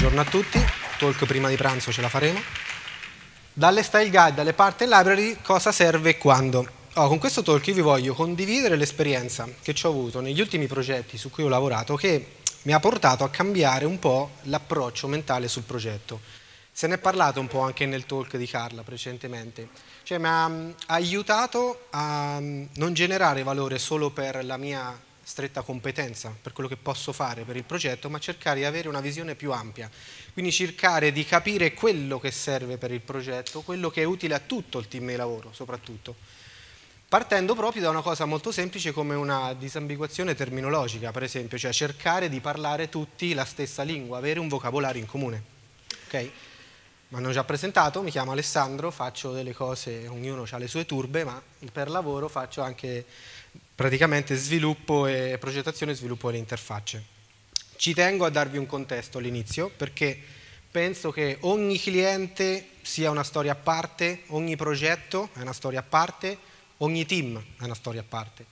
Buongiorno a tutti, talk prima di pranzo ce la faremo. Dalle style guide, dalle parte library, cosa serve e quando? Oh, con questo talk io vi voglio condividere l'esperienza che ho avuto negli ultimi progetti su cui ho lavorato che mi ha portato a cambiare un po' l'approccio mentale sul progetto. Se ne è parlato un po' anche nel talk di Carla precedentemente. Cioè mi ha mm, aiutato a mm, non generare valore solo per la mia stretta competenza per quello che posso fare per il progetto, ma cercare di avere una visione più ampia. Quindi cercare di capire quello che serve per il progetto, quello che è utile a tutto il team di lavoro, soprattutto. Partendo proprio da una cosa molto semplice come una disambiguazione terminologica, per esempio, cioè cercare di parlare tutti la stessa lingua, avere un vocabolario in comune. Okay? mi hanno già presentato, mi chiamo Alessandro, faccio delle cose, ognuno ha le sue turbe, ma per lavoro faccio anche praticamente sviluppo e progettazione e sviluppo delle interfacce. Ci tengo a darvi un contesto all'inizio perché penso che ogni cliente sia una storia a parte, ogni progetto è una storia a parte, ogni team è una storia a parte.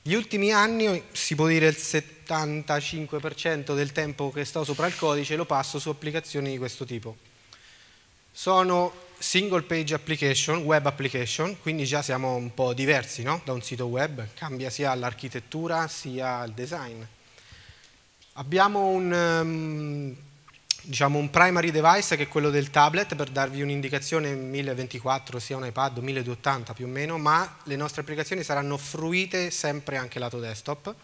Gli ultimi anni, si può dire il 75% del tempo che sto sopra il codice, lo passo su applicazioni di questo tipo sono single page application, web application, quindi già siamo un po' diversi no? da un sito web, cambia sia l'architettura sia il design. Abbiamo un, ehm, diciamo, un primary device che è quello del tablet, per darvi un'indicazione 1024 sia un iPad 1280 più o meno, ma le nostre applicazioni saranno fruite sempre anche lato desktop.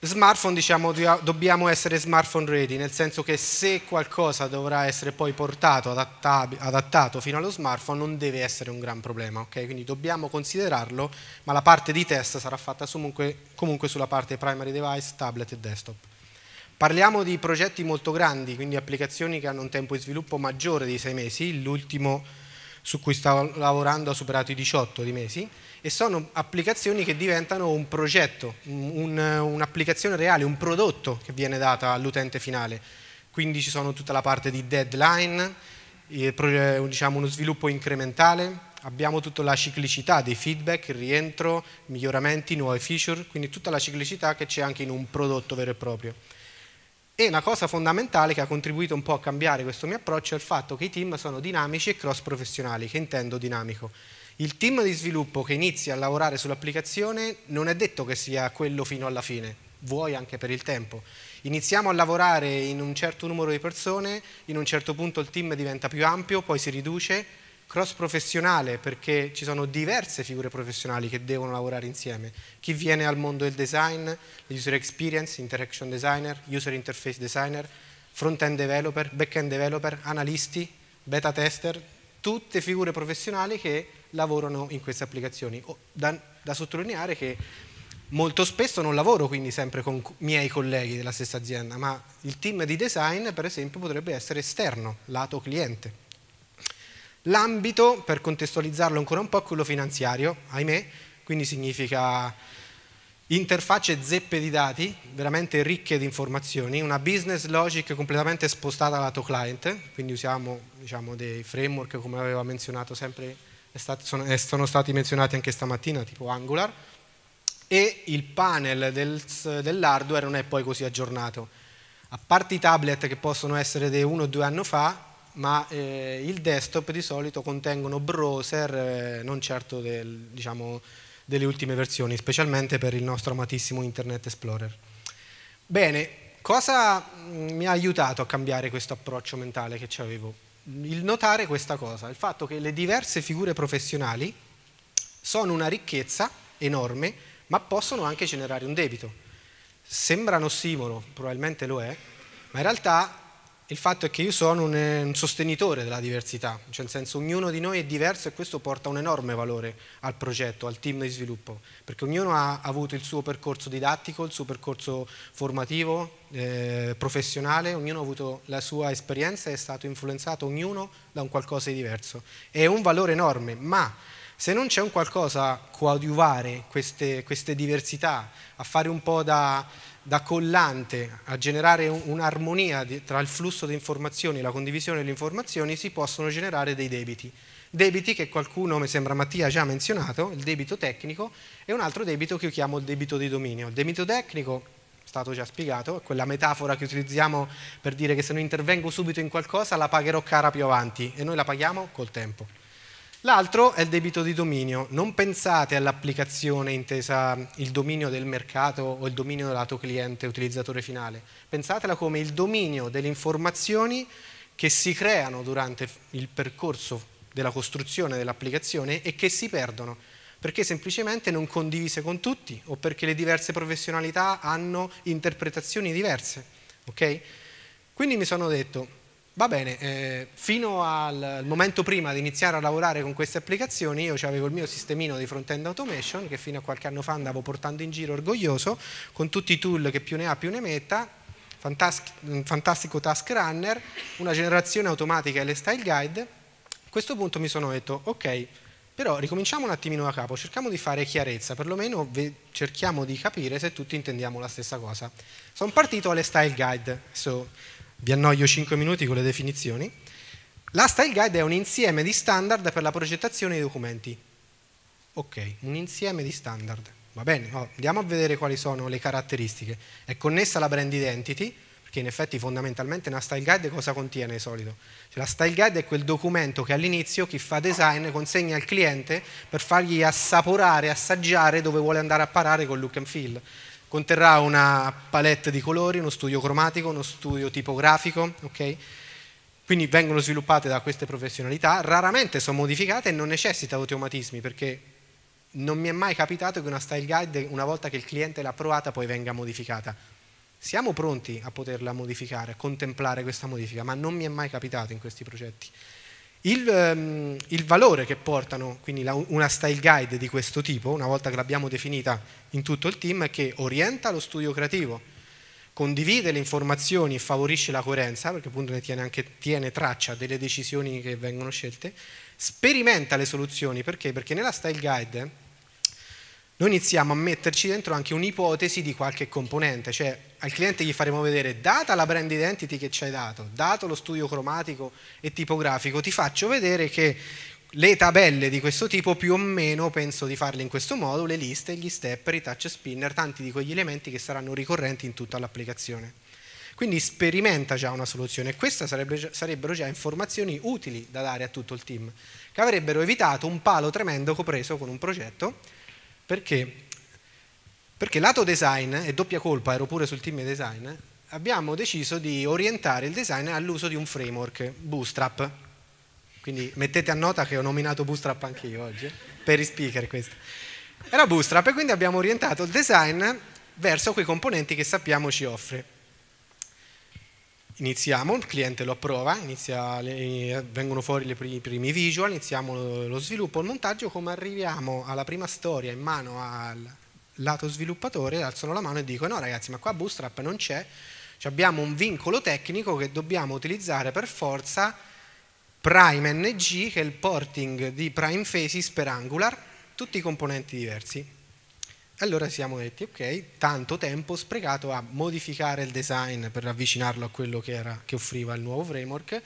Smartphone, diciamo, dobbiamo essere smartphone ready, nel senso che se qualcosa dovrà essere poi portato, adattato fino allo smartphone, non deve essere un gran problema, ok? Quindi dobbiamo considerarlo, ma la parte di test sarà fatta comunque, comunque sulla parte primary device, tablet e desktop. Parliamo di progetti molto grandi, quindi applicazioni che hanno un tempo di sviluppo maggiore di 6 mesi, l'ultimo su cui stavo lavorando ha superato i 18 di mesi, e sono applicazioni che diventano un progetto, un'applicazione reale, un prodotto che viene data all'utente finale. Quindi ci sono tutta la parte di deadline, eh, eh, diciamo uno sviluppo incrementale, abbiamo tutta la ciclicità dei feedback, il rientro, miglioramenti, nuove feature, quindi tutta la ciclicità che c'è anche in un prodotto vero e proprio. E una cosa fondamentale che ha contribuito un po' a cambiare questo mio approccio è il fatto che i team sono dinamici e cross professionali, che intendo dinamico. Il team di sviluppo che inizia a lavorare sull'applicazione non è detto che sia quello fino alla fine, vuoi anche per il tempo. Iniziamo a lavorare in un certo numero di persone, in un certo punto il team diventa più ampio, poi si riduce, cross professionale perché ci sono diverse figure professionali che devono lavorare insieme. Chi viene al mondo del design, user experience, interaction designer, user interface designer, front-end developer, back-end developer, analisti, beta tester, tutte figure professionali che lavorano in queste applicazioni. Da, da sottolineare che molto spesso non lavoro quindi sempre con miei colleghi della stessa azienda, ma il team di design per esempio potrebbe essere esterno, lato cliente. L'ambito, per contestualizzarlo ancora un po', è quello finanziario, ahimè, quindi significa interfacce zeppe di dati, veramente ricche di informazioni, una business logic completamente spostata lato client, quindi usiamo diciamo, dei framework come aveva menzionato sempre stati, sono, eh, sono, stati menzionati anche stamattina, tipo Angular, e il panel del, dell'hardware non è poi così aggiornato. A parte i tablet che possono essere di uno o due anni fa, ma eh, il desktop di solito contengono browser eh, non certo del, diciamo, delle ultime versioni, specialmente per il nostro amatissimo Internet Explorer. Bene, cosa mm, mi ha aiutato a cambiare questo approccio mentale che avevo? il notare questa cosa, il fatto che le diverse figure professionali sono una ricchezza enorme, ma possono anche generare un debito. Sembrano simolo, probabilmente lo è, ma in realtà il fatto è che io sono un, eh, un sostenitore della diversità, cioè nel senso ognuno di noi è diverso e questo porta un enorme valore al progetto, al team di sviluppo, perché ognuno ha avuto il suo percorso didattico, il suo percorso formativo, eh, professionale, ognuno ha avuto la sua esperienza e è stato influenzato ognuno da un qualcosa di diverso. È un valore enorme, ma se non c'è un qualcosa a coadiuvare queste, queste diversità, a fare un po' da da collante a generare un'armonia tra il flusso di informazioni e la condivisione delle informazioni si possono generare dei debiti. Debiti che qualcuno, mi sembra Mattia, già ha menzionato, il debito tecnico, e un altro debito che io chiamo il debito di dominio. Il debito tecnico, è stato già spiegato, è quella metafora che utilizziamo per dire che se non intervengo subito in qualcosa la pagherò cara più avanti e noi la paghiamo col tempo. L'altro è il debito di dominio. Non pensate all'applicazione intesa il dominio del mercato o il dominio lato cliente utilizzatore finale. Pensatela come il dominio delle informazioni che si creano durante il percorso della costruzione dell'applicazione e che si perdono perché semplicemente non condivise con tutti o perché le diverse professionalità hanno interpretazioni diverse. Okay? Quindi mi sono detto, Va bene, eh, fino al momento prima di iniziare a lavorare con queste applicazioni io avevo il mio sistemino di front-end automation che fino a qualche anno fa andavo portando in giro orgoglioso con tutti i tool che più ne ha più ne metta, fantastico, mm, fantastico task runner, una generazione automatica e le style guide. A questo punto mi sono detto ok, però ricominciamo un attimino da capo, cerchiamo di fare chiarezza, perlomeno cerchiamo di capire se tutti intendiamo la stessa cosa. Sono partito alle style guide. So, vi annoio 5 minuti con le definizioni. La style guide è un insieme di standard per la progettazione dei documenti. Ok, un insieme di standard. Va bene, oh, andiamo a vedere quali sono le caratteristiche. È connessa alla brand identity, perché in effetti fondamentalmente una style guide cosa contiene di solito? Cioè, la style guide è quel documento che all'inizio chi fa design consegna al cliente per fargli assaporare, assaggiare dove vuole andare a parare col look and feel. Conterrà una palette di colori, uno studio cromatico, uno studio tipografico, ok? Quindi vengono sviluppate da queste professionalità, raramente sono modificate e non necessita automatismi perché non mi è mai capitato che una style guide, una volta che il cliente l'ha provata, poi venga modificata. Siamo pronti a poterla modificare, a contemplare questa modifica, ma non mi è mai capitato in questi progetti. Il, um, il, valore che portano, quindi la, una style guide di questo tipo, una volta che l'abbiamo definita in tutto il team, è che orienta lo studio creativo, condivide le informazioni e favorisce la coerenza, perché appunto ne tiene, anche, tiene traccia delle decisioni che vengono scelte, sperimenta le soluzioni, perché? Perché nella style guide noi iniziamo a metterci dentro anche un'ipotesi di qualche componente, cioè al cliente gli faremo vedere data la brand identity che ci hai dato, dato lo studio cromatico e tipografico, ti faccio vedere che le tabelle di questo tipo più o meno penso di farle in questo modo, le liste, gli stepper, i touch spinner, tanti di quegli elementi che saranno ricorrenti in tutta l'applicazione. Quindi sperimenta già una soluzione e queste sarebbe, sarebbero già informazioni utili da dare a tutto il team, che avrebbero evitato un palo tremendo copreso con un progetto perché? Perché lato design, e doppia colpa, ero pure sul team design, abbiamo deciso di orientare il design all'uso di un framework, Bootstrap. Quindi mettete a nota che ho nominato Bootstrap anche io oggi, per i speaker questo. Era Bootstrap e quindi abbiamo orientato il design verso quei componenti che sappiamo ci offre iniziamo, il cliente lo approva, le, vengono fuori i primi visual, iniziamo lo, lo sviluppo, il montaggio, come arriviamo alla prima storia in mano al lato sviluppatore, alzano la mano e dicono no ragazzi ma qua Bootstrap non c'è, cioè abbiamo un vincolo tecnico che dobbiamo utilizzare per forza Prime NG che è il porting di Prime Faces per Angular, tutti i componenti diversi. Allora siamo detti, ok, tanto tempo sprecato a modificare il design per avvicinarlo a quello che, era, che offriva il nuovo framework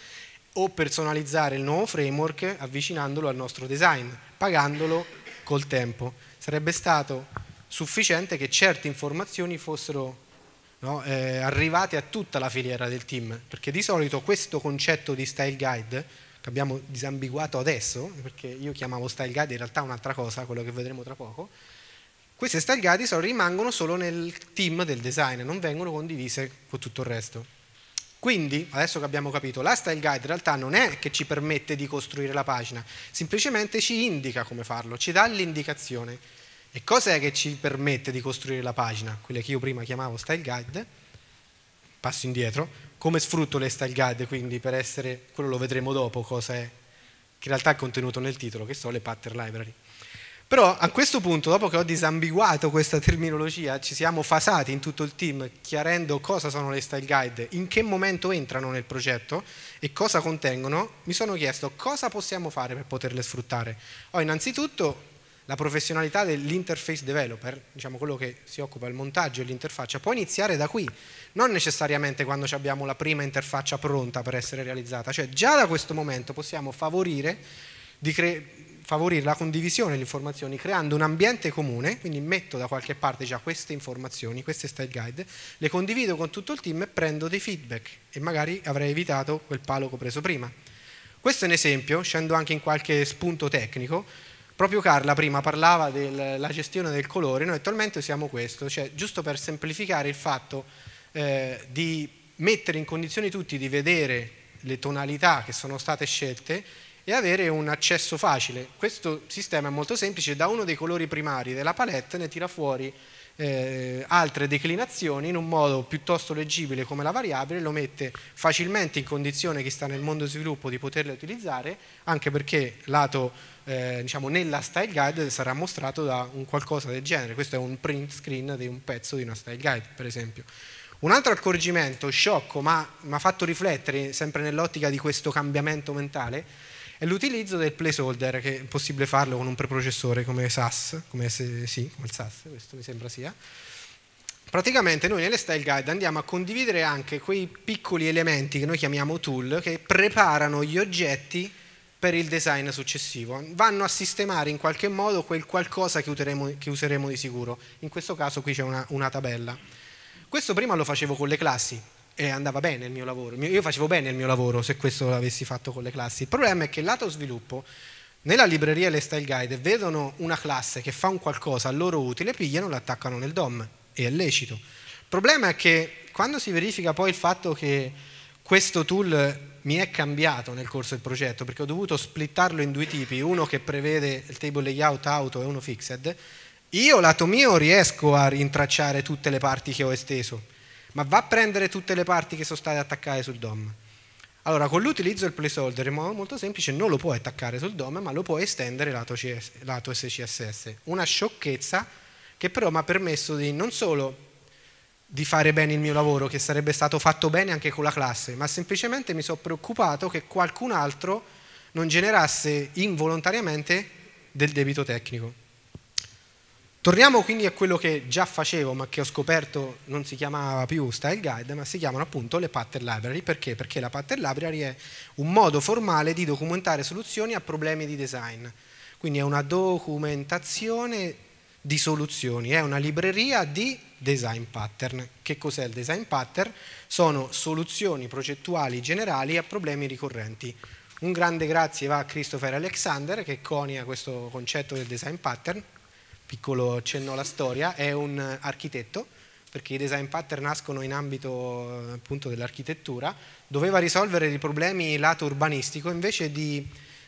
o personalizzare il nuovo framework avvicinandolo al nostro design, pagandolo col tempo. Sarebbe stato sufficiente che certe informazioni fossero no, eh, arrivate a tutta la filiera del team, perché di solito questo concetto di style guide che abbiamo disambiguato adesso, perché io chiamavo style guide in realtà un'altra cosa, quello che vedremo tra poco, queste stagliate solito, rimangono solo nel team del design, non vengono condivise con tutto il resto. Quindi, adesso che abbiamo capito, la style guide in realtà non è che ci permette di costruire la pagina, semplicemente ci indica come farlo, ci dà l'indicazione. E cos'è che ci permette di costruire la pagina? Quella che io prima chiamavo style guide, passo indietro, come sfrutto le style guide quindi per essere, quello lo vedremo dopo cosa è, che in realtà è contenuto nel titolo, che sono le pattern library. Però a questo punto, dopo che ho disambiguato questa terminologia, ci siamo fasati in tutto il team chiarendo cosa sono le style guide, in che momento entrano nel progetto e cosa contengono, mi sono chiesto cosa possiamo fare per poterle sfruttare. Ho innanzitutto la professionalità dell'interface developer, diciamo quello che si occupa del montaggio e dell'interfaccia, può iniziare da qui, non necessariamente quando abbiamo la prima interfaccia pronta per essere realizzata, cioè già da questo momento possiamo favorire di creare favorire la condivisione delle informazioni creando un ambiente comune, quindi metto da qualche parte già queste informazioni, queste style guide, le condivido con tutto il team e prendo dei feedback e magari avrei evitato quel palo che ho preso prima. Questo è un esempio, scendo anche in qualche spunto tecnico, proprio Carla prima parlava della gestione del colore, noi attualmente usiamo questo, cioè giusto per semplificare il fatto eh, di mettere in condizione tutti di vedere le tonalità che sono state scelte e avere un accesso facile. Questo sistema è molto semplice, da uno dei colori primari della palette ne tira fuori eh, altre declinazioni in un modo piuttosto leggibile come la variabile, lo mette facilmente in condizione chi sta nel mondo sviluppo di poterle utilizzare, anche perché lato, eh, diciamo, nella style guide sarà mostrato da un qualcosa del genere, questo è un print screen di un pezzo di una style guide per esempio. Un altro accorgimento sciocco ma mi ha fatto riflettere sempre nell'ottica di questo cambiamento mentale è l'utilizzo del placeholder, che è possibile farlo con un preprocessore come SAS, come, se, sì, come il SAS, questo mi sembra sia. Praticamente noi nelle style guide andiamo a condividere anche quei piccoli elementi che noi chiamiamo tool, che preparano gli oggetti per il design successivo. Vanno a sistemare in qualche modo quel qualcosa che, uteremo, che useremo di sicuro. In questo caso qui c'è una, una tabella. Questo prima lo facevo con le classi, e andava bene il mio lavoro, io facevo bene il mio lavoro se questo l'avessi fatto con le classi. Il problema è che il lato sviluppo nella libreria e le style guide vedono una classe che fa un qualcosa a loro utile, pigliano e l'attaccano nel DOM e è lecito. Il problema è che quando si verifica poi il fatto che questo tool mi è cambiato nel corso del progetto perché ho dovuto splittarlo in due tipi, uno che prevede il table layout auto e uno fixed, io lato mio riesco a rintracciare tutte le parti che ho esteso ma va a prendere tutte le parti che sono state attaccate sul DOM. Allora, con l'utilizzo del placeholder in modo molto semplice non lo puoi attaccare sul DOM, ma lo puoi estendere lato, CS, lato SCSS. Una sciocchezza che però mi ha permesso di non solo di fare bene il mio lavoro, che sarebbe stato fatto bene anche con la classe, ma semplicemente mi sono preoccupato che qualcun altro non generasse involontariamente del debito tecnico. Torniamo quindi a quello che già facevo ma che ho scoperto non si chiamava più style guide ma si chiamano appunto le pattern library perché? Perché la pattern library è un modo formale di documentare soluzioni a problemi di design quindi è una documentazione di soluzioni, è una libreria di design pattern. Che cos'è il design pattern? Sono soluzioni progettuali generali a problemi ricorrenti. Un grande grazie va a Christopher Alexander che conia questo concetto del design pattern piccolo cenno alla storia, è un architetto, perché i design pattern nascono in ambito appunto dell'architettura, doveva risolvere i problemi lato urbanistico, invece di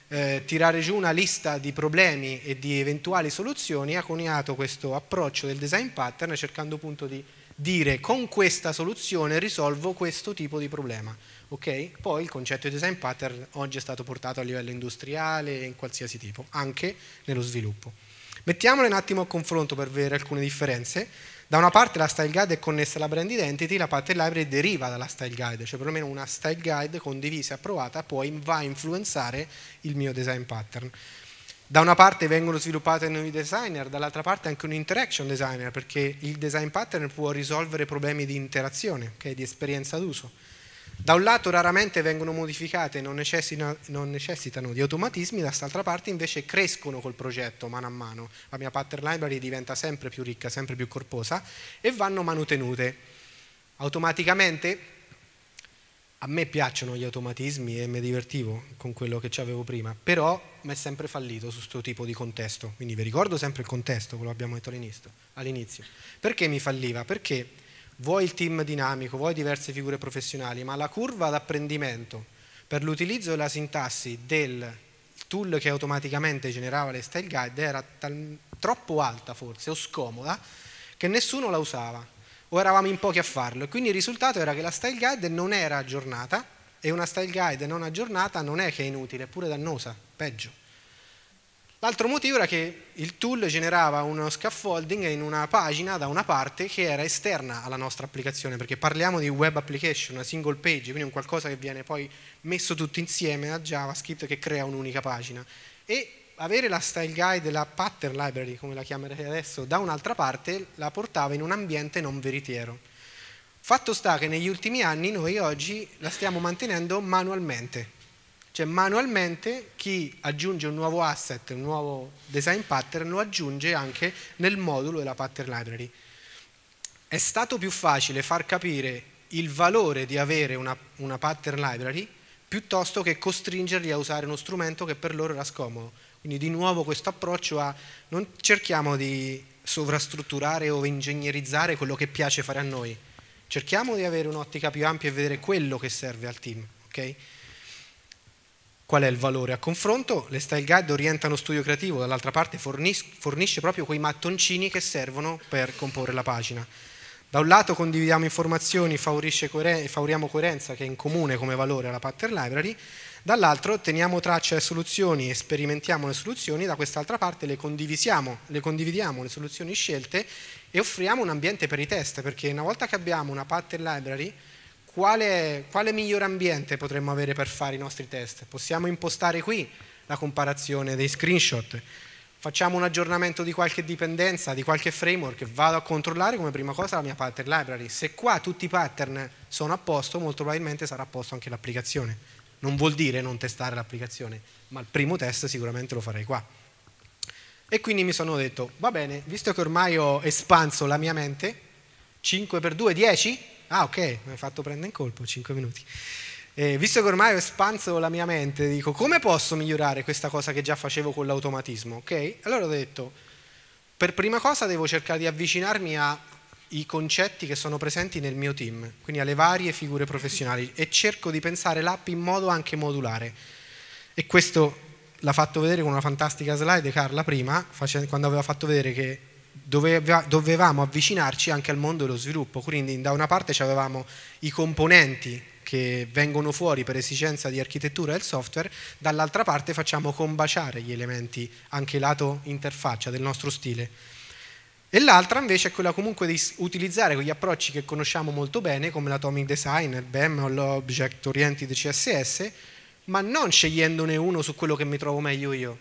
eh, tirare giù una lista di problemi e di eventuali soluzioni, ha coniato questo approccio del design pattern cercando appunto di dire con questa soluzione risolvo questo tipo di problema. Okay? Poi il concetto di design pattern oggi è stato portato a livello industriale e in qualsiasi tipo, anche nello sviluppo. Mettiamole un attimo a confronto per vedere alcune differenze. Da una parte la style guide è connessa alla brand identity, la parte library deriva dalla style guide, cioè perlomeno una style guide condivisa e approvata poi va a influenzare il mio design pattern. Da una parte vengono sviluppati nuovi designer, dall'altra parte anche un interaction designer, perché il design pattern può risolvere problemi di interazione, okay, di esperienza d'uso. Da un lato raramente vengono modificate e non, non necessitano di automatismi, dall'altra parte invece crescono col progetto mano a mano. La mia pattern library diventa sempre più ricca, sempre più corposa e vanno manutenute. Automaticamente a me piacciono gli automatismi e mi divertivo con quello che avevo prima, però mi è sempre fallito su questo tipo di contesto, quindi vi ricordo sempre il contesto, quello che abbiamo detto all'inizio. Perché mi falliva? Perché vuoi il team dinamico, vuoi diverse figure professionali, ma la curva d'apprendimento per l'utilizzo della sintassi del tool che automaticamente generava le style guide era troppo alta forse o scomoda che nessuno la usava o eravamo in pochi a farlo e quindi il risultato era che la style guide non era aggiornata e una style guide non aggiornata non è che è inutile, è pure dannosa, peggio. L'altro motivo era che il tool generava uno scaffolding in una pagina da una parte che era esterna alla nostra applicazione, perché parliamo di web application, una single page, quindi un qualcosa che viene poi messo tutto insieme a JavaScript che crea un'unica pagina. E avere la style guide, la pattern library, come la chiamerete adesso, da un'altra parte la portava in un ambiente non veritiero. Fatto sta che negli ultimi anni noi oggi la stiamo mantenendo manualmente, cioè manualmente chi aggiunge un nuovo asset, un nuovo design pattern, lo aggiunge anche nel modulo della pattern library. È stato più facile far capire il valore di avere una, una pattern library piuttosto che costringerli a usare uno strumento che per loro era scomodo. Quindi di nuovo questo approccio a non cerchiamo di sovrastrutturare o ingegnerizzare quello che piace fare a noi, cerchiamo di avere un'ottica più ampia e vedere quello che serve al team. Okay? Qual è il valore? A confronto, le style guide orientano studio creativo, dall'altra parte fornis- fornisce proprio quei mattoncini che servono per comporre la pagina. Da un lato condividiamo informazioni, coeren- favoriamo coerenza che è in comune come valore alla pattern library, dall'altro teniamo traccia e soluzioni e sperimentiamo le soluzioni, da quest'altra parte le, le condividiamo le soluzioni scelte e offriamo un ambiente per i test, perché una volta che abbiamo una pattern library quale, quale miglior ambiente potremmo avere per fare i nostri test? Possiamo impostare qui la comparazione dei screenshot, facciamo un aggiornamento di qualche dipendenza, di qualche framework, vado a controllare come prima cosa la mia pattern library. Se qua tutti i pattern sono a posto, molto probabilmente sarà a posto anche l'applicazione. Non vuol dire non testare l'applicazione, ma il primo test sicuramente lo farei qua. E quindi mi sono detto, va bene, visto che ormai ho espanso la mia mente, 5 x 2, 10, Ah, ok, mi hai fatto prendere in colpo 5 minuti. Eh, visto che ormai ho espanso la mia mente, dico come posso migliorare questa cosa che già facevo con l'automatismo? Ok? Allora ho detto, per prima cosa devo cercare di avvicinarmi ai concetti che sono presenti nel mio team, quindi alle varie figure professionali e cerco di pensare l'app in modo anche modulare. E questo l'ha fatto vedere con una fantastica slide Carla prima, quando aveva fatto vedere che doveva, dovevamo avvicinarci anche al mondo dello sviluppo, quindi da una parte avevamo i componenti che vengono fuori per esigenza di architettura del software, dall'altra parte facciamo combaciare gli elementi anche lato interfaccia del nostro stile. E l'altra invece è quella comunque di utilizzare quegli approcci che conosciamo molto bene, come l'atomic design, il BEM o l'object oriented CSS, ma non scegliendone uno su quello che mi trovo meglio io,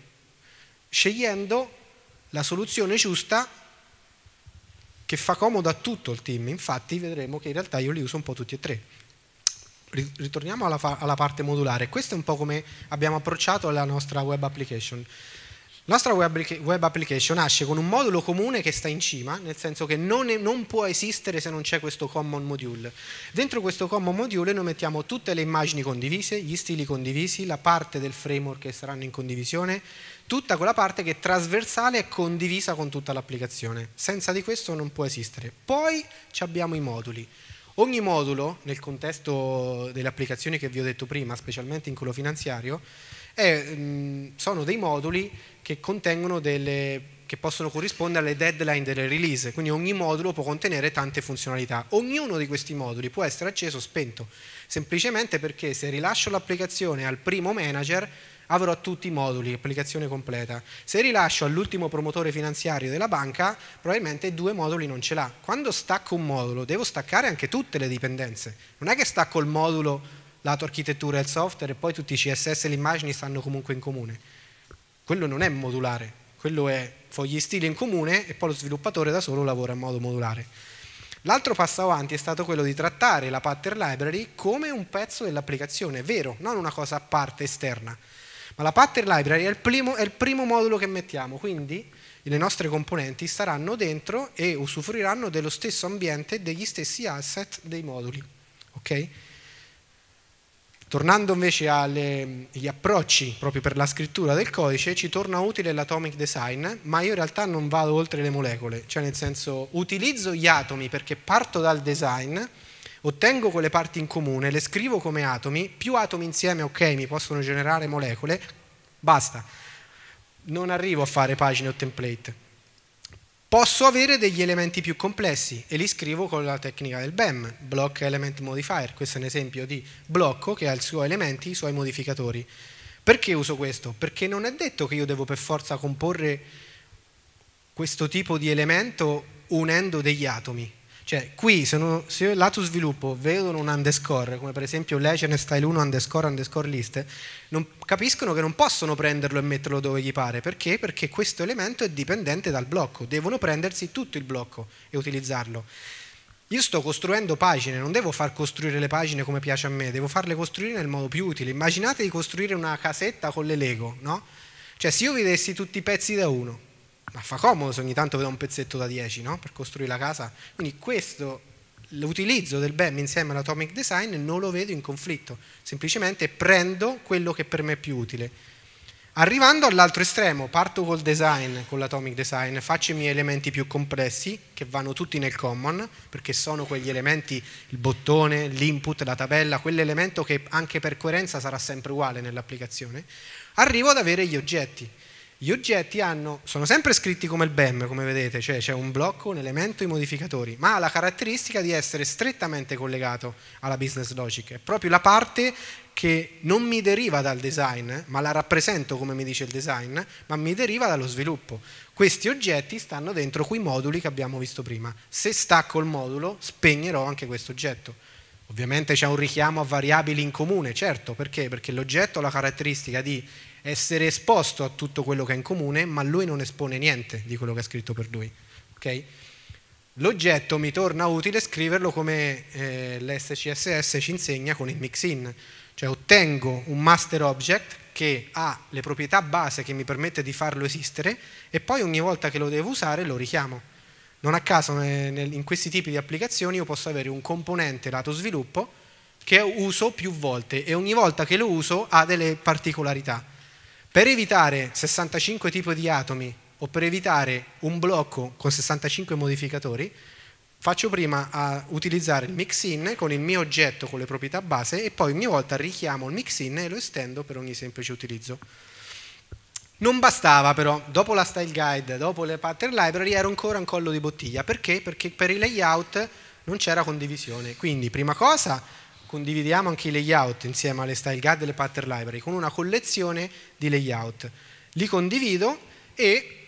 scegliendo la soluzione giusta che fa comodo a tutto il team, infatti vedremo che in realtà io li uso un po' tutti e tre. Ritorniamo alla, alla parte modulare, questo è un po' come abbiamo approcciato la nostra web application. La nostra web, application nasce con un modulo comune che sta in cima, nel senso che non, è, non può esistere se non c'è questo common module. Dentro questo common module noi mettiamo tutte le immagini condivise, gli stili condivisi, la parte del framework che saranno in condivisione, tutta quella parte che è trasversale e condivisa con tutta l'applicazione. Senza di questo non può esistere. Poi abbiamo i moduli. Ogni modulo, nel contesto delle applicazioni che vi ho detto prima, specialmente in quello finanziario, è, sono dei moduli che contengono delle che possono corrispondere alle deadline delle release, quindi ogni modulo può contenere tante funzionalità. Ognuno di questi moduli può essere acceso o spento, semplicemente perché se rilascio l'applicazione al primo manager avrò tutti i moduli, applicazione completa. Se rilascio all'ultimo promotore finanziario della banca, probabilmente due moduli non ce l'ha. Quando stacco un modulo, devo staccare anche tutte le dipendenze. Non è che stacco il modulo, lato architettura e il software e poi tutti i CSS e le immagini stanno comunque in comune. Quello non è modulare, quello è fogli stile in comune e poi lo sviluppatore da solo lavora in modo modulare. L'altro passo avanti è stato quello di trattare la pattern library come un pezzo dell'applicazione, vero, non una cosa a parte esterna. Ma la pattern library è il, primo, è il primo modulo che mettiamo, quindi le nostre componenti staranno dentro e usufruiranno dello stesso ambiente e degli stessi asset dei moduli. Okay? Tornando invece agli approcci proprio per la scrittura del codice, ci torna utile l'atomic design, ma io in realtà non vado oltre le molecole, cioè nel senso utilizzo gli atomi perché parto dal design, Ottengo quelle parti in comune, le scrivo come atomi, più atomi insieme, ok, mi possono generare molecole, basta. Non arrivo a fare pagine o template. Posso avere degli elementi più complessi e li scrivo con la tecnica del BEM, Block Element Modifier, questo è un esempio di blocco che ha i suoi elementi, i suoi modificatori. Perché uso questo? Perché non è detto che io devo per forza comporre questo tipo di elemento unendo degli atomi. Cioè, qui se, non, se io e lato sviluppo vedono un underscore, come per esempio Lecern style 1 underscore underscore list, non, capiscono che non possono prenderlo e metterlo dove gli pare. Perché? Perché questo elemento è dipendente dal blocco, devono prendersi tutto il blocco e utilizzarlo. Io sto costruendo pagine, non devo far costruire le pagine come piace a me, devo farle costruire nel modo più utile. Immaginate di costruire una casetta con le Lego, no? Cioè, se io vi dessi tutti i pezzi da uno, ma fa comodo se ogni tanto vedo un pezzetto da 10 no? per costruire la casa. Quindi questo, l'utilizzo del BEM insieme all'atomic design non lo vedo in conflitto, semplicemente prendo quello che per me è più utile. Arrivando all'altro estremo, parto col design, con l'atomic design, faccio i miei elementi più complessi, che vanno tutti nel common, perché sono quegli elementi, il bottone, l'input, la tabella, quell'elemento che anche per coerenza sarà sempre uguale nell'applicazione. Arrivo ad avere gli oggetti. Gli oggetti hanno, sono sempre scritti come il BEM, come vedete, cioè c'è un blocco, un elemento, i modificatori, ma ha la caratteristica di essere strettamente collegato alla business logic. È proprio la parte che non mi deriva dal design, ma la rappresento come mi dice il design, ma mi deriva dallo sviluppo. Questi oggetti stanno dentro quei moduli che abbiamo visto prima. Se stacco il modulo, spegnerò anche questo oggetto. Ovviamente c'è un richiamo a variabili in comune, certo, perché? Perché l'oggetto ha la caratteristica di essere esposto a tutto quello che ha in comune, ma lui non espone niente di quello che ha scritto per lui. Okay? L'oggetto mi torna utile scriverlo come eh, l'SCSS ci insegna con il mix-in, cioè ottengo un master object che ha le proprietà base che mi permette di farlo esistere e poi ogni volta che lo devo usare lo richiamo. Non a caso in questi tipi di applicazioni io posso avere un componente lato sviluppo che uso più volte e ogni volta che lo uso ha delle particolarità. Per evitare 65 tipi di atomi o per evitare un blocco con 65 modificatori, faccio prima a utilizzare il mix-in con il mio oggetto con le proprietà base e poi ogni volta richiamo il mix-in e lo estendo per ogni semplice utilizzo. Non bastava però, dopo la style guide, dopo le pattern library, ero ancora un collo di bottiglia. Perché? Perché per i layout non c'era condivisione. Quindi, prima cosa, condividiamo anche i layout insieme alle style guide e alle pattern library con una collezione di layout. Li condivido e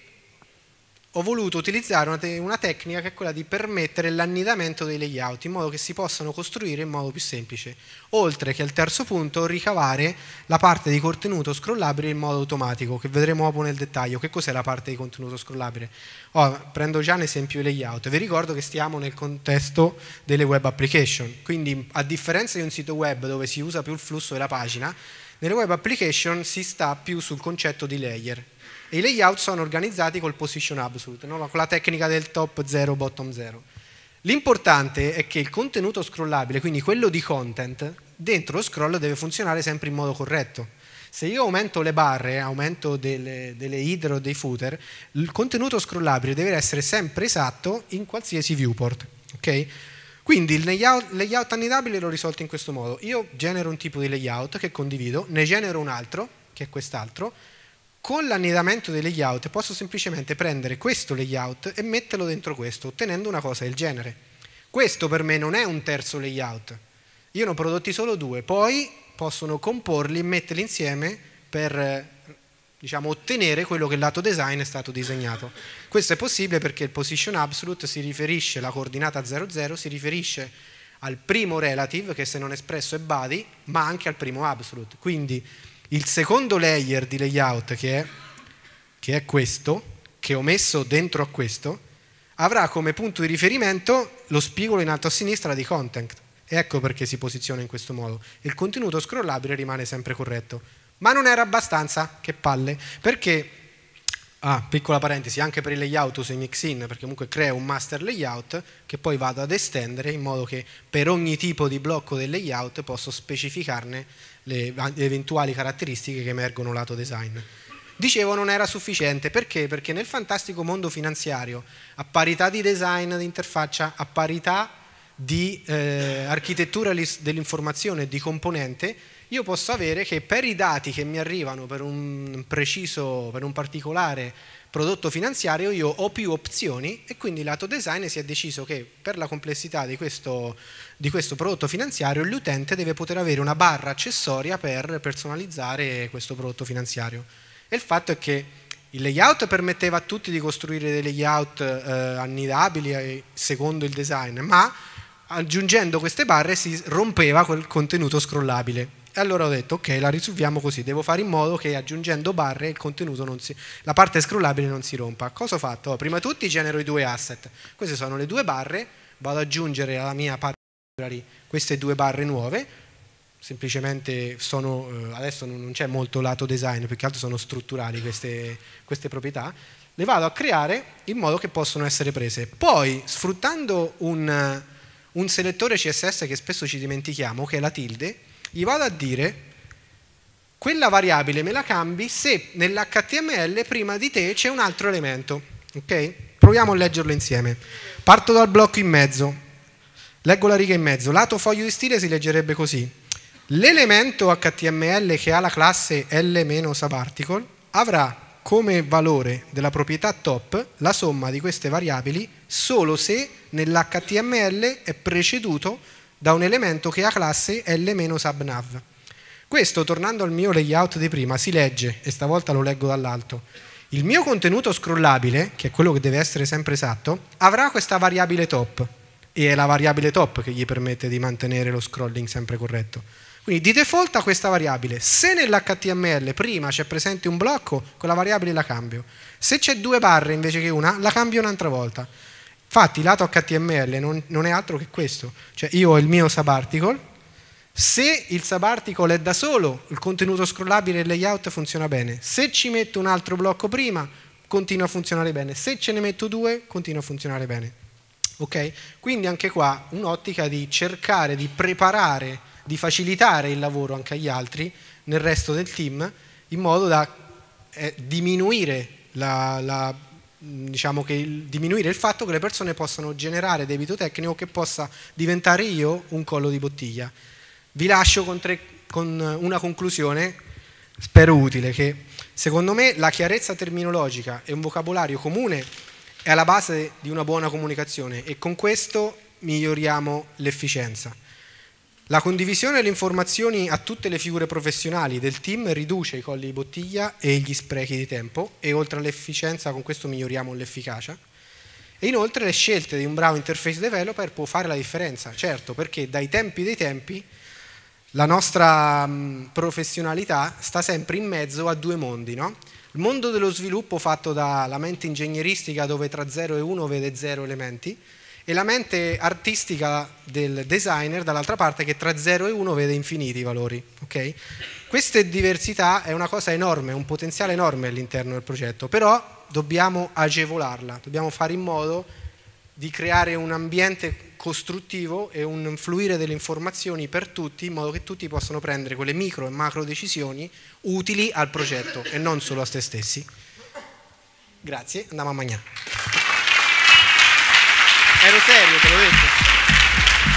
ho voluto utilizzare una, te una, tecnica che è quella di permettere l'annidamento dei layout in modo che si possano costruire in modo più semplice, oltre che al terzo punto ricavare la parte di contenuto scrollabile in modo automatico, che vedremo dopo nel dettaglio. Che cos'è la parte di contenuto scrollabile? Oh, prendo già un esempio di layout, vi ricordo che stiamo nel contesto delle web application, quindi a differenza di un sito web dove si usa più il flusso della pagina, nelle web application si sta più sul concetto di layer, e i layout sono organizzati col position absolute, no? con la tecnica del top 0, bottom 0. L'importante è che il contenuto scrollabile, quindi quello di content, dentro lo scroll deve funzionare sempre in modo corretto. Se io aumento le barre, aumento delle, delle header o dei footer, il contenuto scrollabile deve essere sempre esatto in qualsiasi viewport. Okay? Quindi il layout, layout annidabile l'ho risolto in questo modo. Io genero un tipo di layout che condivido, ne genero un altro, che è quest'altro, con l'annidamento dei layout posso semplicemente prendere questo layout e metterlo dentro questo, ottenendo una cosa del genere. Questo per me non è un terzo layout. Io ne ho prodotti solo due, poi possono comporli e metterli insieme per diciamo, ottenere quello che il lato design è stato disegnato. Questo è possibile perché il position absolute si riferisce, la coordinata 00 si riferisce al primo relative, che se non espresso è body, ma anche al primo absolute. Quindi il secondo layer di layout, che è, che è questo, che ho messo dentro a questo, avrà come punto di riferimento lo spigolo in alto a sinistra di content. Ecco perché si posiziona in questo modo. Il contenuto scrollabile rimane sempre corretto. Ma non era abbastanza, che palle, perché, ah, piccola parentesi, anche per il layout uso i mixin, perché comunque creo un master layout che poi vado ad estendere in modo che per ogni tipo di blocco del layout posso specificarne le eventuali caratteristiche che emergono lato design. Dicevo non era sufficiente, perché? Perché nel fantastico mondo finanziario, a parità di design di interfaccia, a parità di eh, architettura dell'informazione e di componente, io posso avere che per i dati che mi arrivano per un preciso, per un particolare prodotto finanziario io ho più opzioni e quindi lato design si è deciso che per la complessità di questo, di questo prodotto finanziario l'utente deve poter avere una barra accessoria per personalizzare questo prodotto finanziario. E il fatto è che il layout permetteva a tutti di costruire dei layout eh, annidabili eh, secondo il design, ma aggiungendo queste barre si rompeva quel contenuto scrollabile. E allora ho detto, ok, la risolviamo così, devo fare in modo che aggiungendo barre il contenuto non si, la parte scrollabile non si rompa. Cosa ho fatto? Oh, prima di tutti genero i due asset, queste sono le due barre, vado ad aggiungere alla mia parte queste due barre nuove, semplicemente sono, eh, adesso non c'è molto lato design, più che altro sono strutturali queste, queste proprietà, le vado a creare in modo che possono essere prese. Poi, sfruttando un, un selettore CSS che spesso ci dimentichiamo, che è la tilde, gli vado a dire quella variabile me la cambi se nell'HTML prima di te c'è un altro elemento. Ok? Proviamo a leggerlo insieme. Parto dal blocco in mezzo, leggo la riga in mezzo, lato foglio di stile si leggerebbe così. L'elemento HTML che ha la classe L-subarticle avrà come valore della proprietà top la somma di queste variabili solo se nell'HTML è preceduto da un elemento che ha classe l subnav Questo, tornando al mio layout di prima, si legge, e stavolta lo leggo dall'alto, il mio contenuto scrollabile, che è quello che deve essere sempre esatto, avrà questa variabile top, e è la variabile top che gli permette di mantenere lo scrolling sempre corretto. Quindi di default ha questa variabile. Se nell'HTML prima c'è presente un blocco, quella variabile la cambio. Se c'è due barre invece che una, la cambio un'altra volta. Infatti lato HTML non, non, è altro che questo, cioè io ho il mio subarticle, se il subarticle è da solo, il contenuto scrollabile e il layout funziona bene, se ci metto un altro blocco prima, continua a funzionare bene, se ce ne metto due, continua a funzionare bene. Ok? Quindi anche qua un'ottica di cercare di preparare, di facilitare il lavoro anche agli altri nel resto del team in modo da eh, diminuire la, la diciamo che diminuire il fatto che le persone possano generare debito tecnico che possa diventare io un collo di bottiglia. Vi lascio con, tre, con una conclusione, spero utile, che secondo me la chiarezza terminologica e un vocabolario comune è alla base di una buona comunicazione e con questo miglioriamo l'efficienza. La condivisione delle informazioni a tutte le figure professionali del team riduce i colli di bottiglia e gli sprechi di tempo e oltre all'efficienza con questo miglioriamo l'efficacia. E inoltre le scelte di un bravo interface developer può fare la differenza, certo, perché dai tempi dei tempi la nostra professionalità sta sempre in mezzo a due mondi, no? Il mondo dello sviluppo fatto dalla mente ingegneristica dove tra 0 e 1 vede 0 elementi, e la mente artistica del designer dall'altra parte che tra 0 e 1 vede infiniti i valori. Okay? Questa diversità è una cosa enorme, un potenziale enorme all'interno del progetto, però dobbiamo agevolarla, dobbiamo fare in modo di creare un ambiente costruttivo e un fluire delle informazioni per tutti in modo che tutti possano prendere quelle micro e macro decisioni utili al progetto e non solo a se stessi. Grazie, andiamo a mangiare. Ero serio, te l'ho detto.